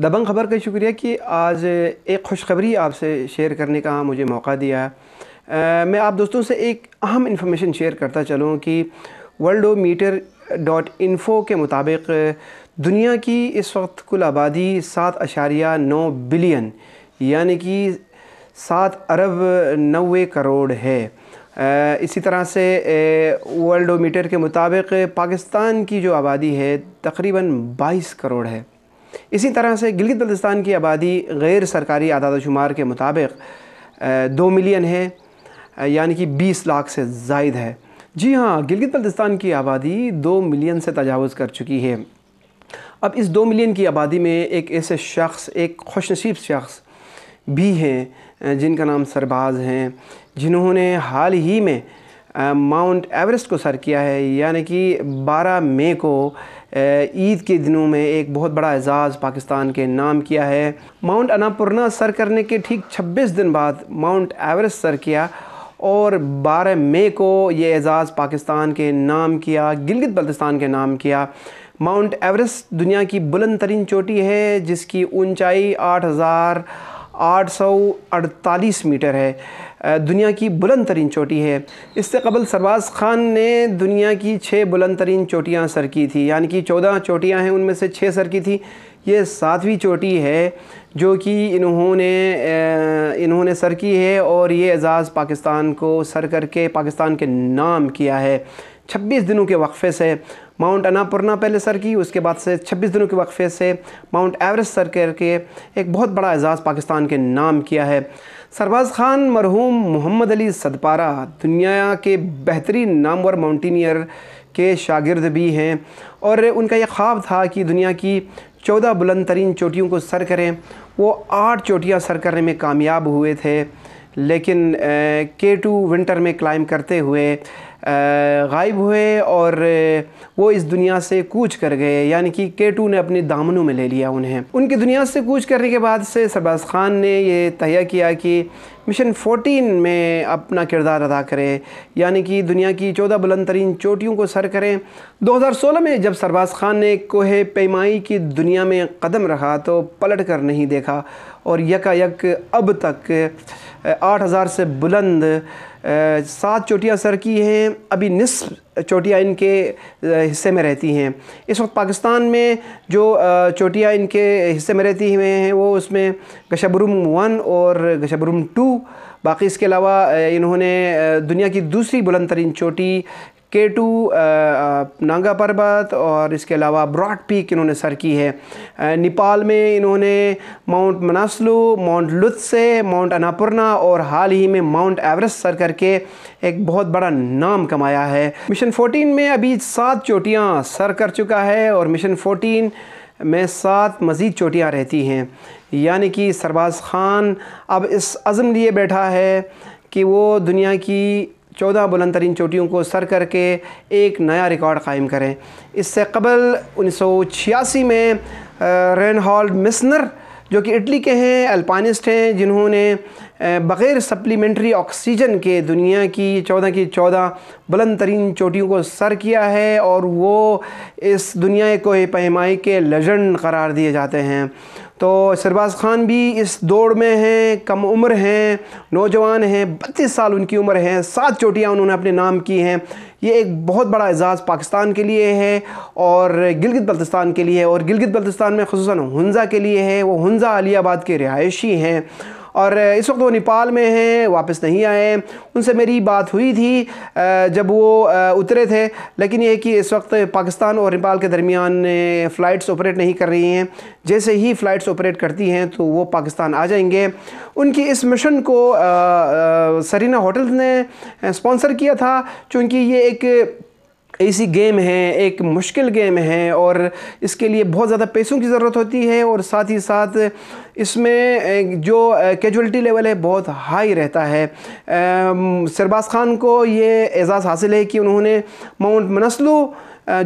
दबंग खबर का शुक्रिया कि आज एक खुशखबरी आपसे शेयर करने का मुझे मौका दिया आ, मैं आप दोस्तों से एक अहम इन्फॉर्मेशन शेयर करता चलूँ कि मीटर डॉट इन्फो के मुताबिक दुनिया की इस वक्त कुल आबादी सात अशारिया नौ बिलियन यानी कि सात अरब नवे करोड़ है इसी तरह से वर्ल्डोमीटर के मुताबिक पाकिस्तान की जो आबादी है तकरीबन बाईस करोड़ है इसी तरह से गिलगित बल्तिस्तान की आबादी गैर सरकारी आदाद शुमार के मुताबिक दो मिलियन है यानी कि बीस लाख से जायद है जी हाँ गिलगित बल्तिस्तान की आबादी दो मिलियन से तजावज़ कर चुकी है अब इस दो मिलियन की आबादी में एक ऐसे शख्स एक खुशनसीब शख्स भी हैं जिनका नाम सरबाज़ हैं जिन्होंने हाल ही में माउंट एवरेस्ट को सर किया है यानी कि 12 मई को ईद के दिनों में एक बहुत बड़ा एजाज़ पाकिस्तान के नाम किया है माउंट अनापुरना सर करने के ठीक 26 दिन बाद माउंट एवरेस्ट सर किया और 12 मई को ये एजाज़ पाकिस्तान के नाम किया गिलगित बल्तिस्तान के नाम किया माउंट एवरेस्ट दुनिया की बुलंद तरीन चोटी है जिसकी ऊंचाई आठ हज़ार आठ सौ अड़तालीस मीटर है दुनिया की बुलंद तरीन चोटी है इससे कबल सरबाज ख़ान ने दुनिया की छः बुलंद तरीन चोटियाँ सर की थी यानी कि चौदह चोटियाँ हैं उनमें से छः सर की थी ये सातवीं चोटी है जो कि इन्होंने इन्होंने सर की है और ये एजाज़ पाकिस्तान को सर करके पाकिस्तान के नाम किया है छब्बीस दिनों के वक्फ़े से माउंट अनापुरना पहले सर की उसके बाद से 26 दिनों के वक्फ़े से माउंट एवरेस्ट सर करके एक बहुत बड़ा एजाज़ पाकिस्तान के नाम किया है सरबाज खान मरहूम मोहम्मद अली सदपारा दुनिया के बेहतरीन नामवर माउंटेनियर के शागिर्द भी हैं और उनका यह ख्वाब था कि दुनिया की चौदह बुलंद तरीन चोटियों को सर करें वो आठ चोटियाँ सर करने में कामयाब हुए थे लेकिन के टू विंटर में क्लाइम करते हुए गायब हुए और वो इस दुनिया से कूच कर गए यानी कि के टू ने अपने दामनों में ले लिया उन्हें उनकी दुनिया से कूच करने के बाद से सरबाज खान ने ये तय किया कि मिशन 14 में अपना किरदार अदा करें यानी कि दुनिया की चौदह बुलंद तरीन चोटियों को सर करें 2016 में जब सरबाज खान ने कोहे पैमाई की दुनिया में कदम रखा तो पलट कर नहीं देखा और यकायक अब तक आठ हज़ार से बुलंद सात चोटियाँ सर की हैं अभी निसफ चोटियाँ इनके हिस्से में रहती हैं इस वक्त पाकिस्तान में जो चोटियाँ इनके हिस्से में रहती हुए हैं वो उसमें गशबरुम वन और गशबरुम टू बाकी इसके अलावा इन्होंने दुनिया की दूसरी बुलंद तरीन चोटी के टू नांगा पर्वत और इसके अलावा ब्रॉड पीक इन्होंने सर की है नेपाल में इन्होंने mount Manaslu mount Lhotse mount Annapurna और हाल ही में माउंट एवरेस्ट सर करके एक बहुत बड़ा नाम कमाया है मिशन 14 में अभी सात चोटियाँ सर कर चुका है और मिशन 14 में सात मज़ीद चोटियाँ रहती हैं यानी कि सरबाज ख़ान अब इस अज़म लिए बैठा है कि वो दुनिया की चौदह बुलंद तरीन चोटियों को सर करके एक नया रिकॉर्ड कायम करें इससे कबल उन्नीस में रेनहॉल्ड मिसनर जो कि इटली के हैं अल्पानिस्ट हैं जिन्होंने बग़ैर सप्लीमेंट्री ऑक्सीजन के दुनिया की चौदह की चौदह बुलंद तरीन चोटियों को सर किया है और वो इस दुनिया को पैमाई के लजेंड करार दिए जाते हैं तो शरबाज ख़ान भी इस दौड़ में हैं कम उम्र हैं नौजवान हैं बत्तीस साल उनकी उम्र है सात चोटियाँ उन्होंने अपने नाम की हैं ये एक बहुत बड़ा एजाज़ पाकिस्तान के लिए है और गिलगित बल्तिस्तान के लिए है और गिलगित बल्तिस्तान में खसूस हंजा के लिए है वो हंजा अलियाबाद के रिहायशी हैं और इस वक्त वो नेपाल में हैं वापस नहीं आए हैं उनसे मेरी बात हुई थी जब वो उतरे थे लेकिन ये कि इस वक्त पाकिस्तान और नेपाल के दरमियान फ़्लाइट्स ऑपरेट नहीं कर रही हैं जैसे ही फ़्लाइट्स ऑपरेट करती हैं तो वो पाकिस्तान आ जाएंगे उनकी इस मिशन को सरीना होटल ने स्पॉन्सर किया था चूँकि ये एक ऐसी गेम है एक मुश्किल गेम है और इसके लिए बहुत ज़्यादा पैसों की ज़रूरत होती है और साथ ही साथ इसमें जो कैजुअलिटी लेवल है बहुत हाई रहता है सरबाज खान को ये एज़ाज़ हासिल है कि उन्होंने माउंट मनसलू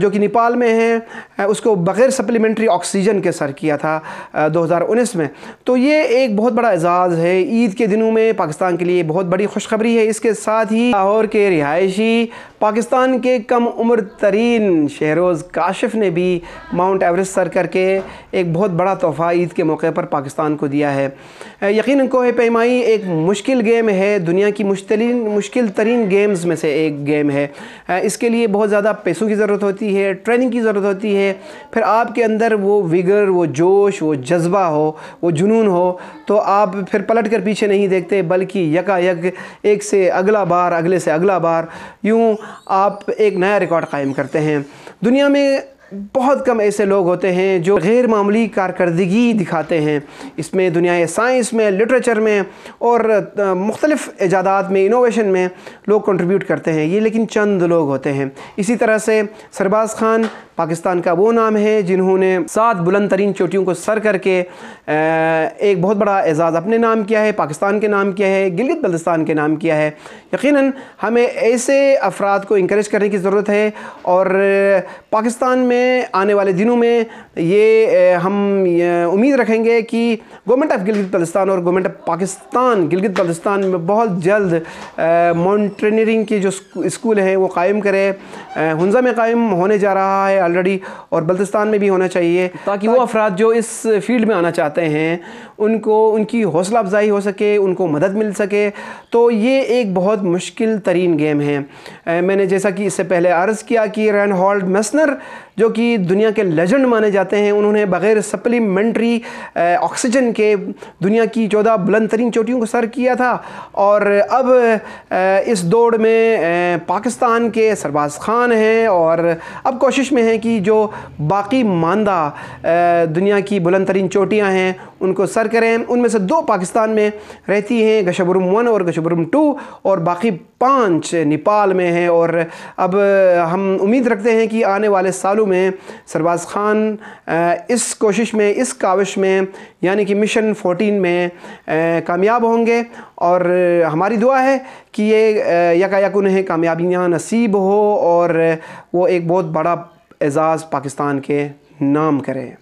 जो कि नेपाल में है उसको बग़ैर सप्लीमेंट्री ऑक्सीजन के सर किया था 2019 में तो ये एक बहुत बड़ा एजाज़ है ईद के दिनों में पाकिस्तान के लिए बहुत बड़ी खुशखबरी है इसके साथ ही लाहौर के रिहायशी पाकिस्तान के कम उम्र तरीन शहरोज़ काशिफ ने भी माउंट एवरेस्ट सर करके एक बहुत बड़ा तोहफ़ा ईद के मौके पर पाकिस्तान को दिया है यकीन कोह पैमाई एक मुश्किल गेम है दुनिया की मुश्तरीन मुश्किल तरीन गेम्स में से एक गेम है इसके लिए बहुत ज़्यादा पैसों की ज़रूरत हो होती है ट्रेनिंग की ज़रूरत होती है फिर आपके अंदर वो विगर वो जोश वो जज्बा हो वो जुनून हो तो आप फिर पलट कर पीछे नहीं देखते बल्कि यकायक यक एक से अगला बार अगले से अगला बार यूँ आप एक नया रिकॉर्ड कायम करते हैं दुनिया में बहुत कम ऐसे लोग होते हैं जो गैर मामूली कारकर्दगी दिखाते हैं इसमें दुनिया साइंस में लिटरेचर में और मुख्तलिफ ईजादात में इनोवेशन में लोग कंट्रीब्यूट करते हैं ये लेकिन चंद लोग होते हैं इसी तरह से सरबाज़ खान पाकिस्तान का वो नाम है जिन्होंने सात बुलंद तरीन चोटियों को सर करके एक बहुत बड़ा एजाज़ अपने नाम किया है पाकिस्तान के नाम किया है गिलगित बल्तिस्तान के नाम किया है यकीनन हमें ऐसे अफराद को इंक्रेज करने की ज़रूरत है और पाकिस्तान में में आने वाले दिनों में ये हम उम्मीद रखेंगे कि गवर्नमेंट ऑफ गिलगित बल्तिस्तान और गवर्नमेंट ऑफ पाकिस्तान गिलगित बल्तिस्तान में बहुत जल्द माउंटेनियरिंग के जो स्कूल हैं वो कायम करें हंजा में कायम होने जा रहा है ऑलरेडी और बल्तिस्तान में भी होना चाहिए ताकि वो अफराद जो इस फील्ड में आना चाहते हैं उनको उनकी हौसला अफजाई हो सके उनको मदद मिल सके तो ये एक बहुत मुश्किल तरीन गेम है मैंने जैसा कि इससे पहले अर्ज़ किया कि रैन हॉल्ड मेसनर जो कि दुनिया के लेजेंड माने जाते हैं उन्होंने बग़ैर सप्लीमेंट्री ऑक्सीजन के दुनिया की चौदह बुलंद तरीन चोटियों को सर किया था और अब इस दौड़ में पाकिस्तान के सरबाज खान हैं और अब कोशिश में हैं कि जो बाकी मानदा दुनिया की बुलंद तरीन चोटियाँ हैं उनको सर करें उनमें से दो पाकिस्तान में रहती हैं गशबरुम वन और गशबरुम टू और बाकी पाँच नेपाल में हैं और अब हम उम्मीद रखते हैं कि आने वाले सालों में सरबाज़ ख़ान इस कोशिश में इस काविश में यानी कि मिशन 14 में कामयाब होंगे और हमारी दुआ है कि ये यकायक उन्हें कामयाबियाँ नसीब हो और वो एक बहुत बड़ा एजाज़ पाकिस्तान के नाम करें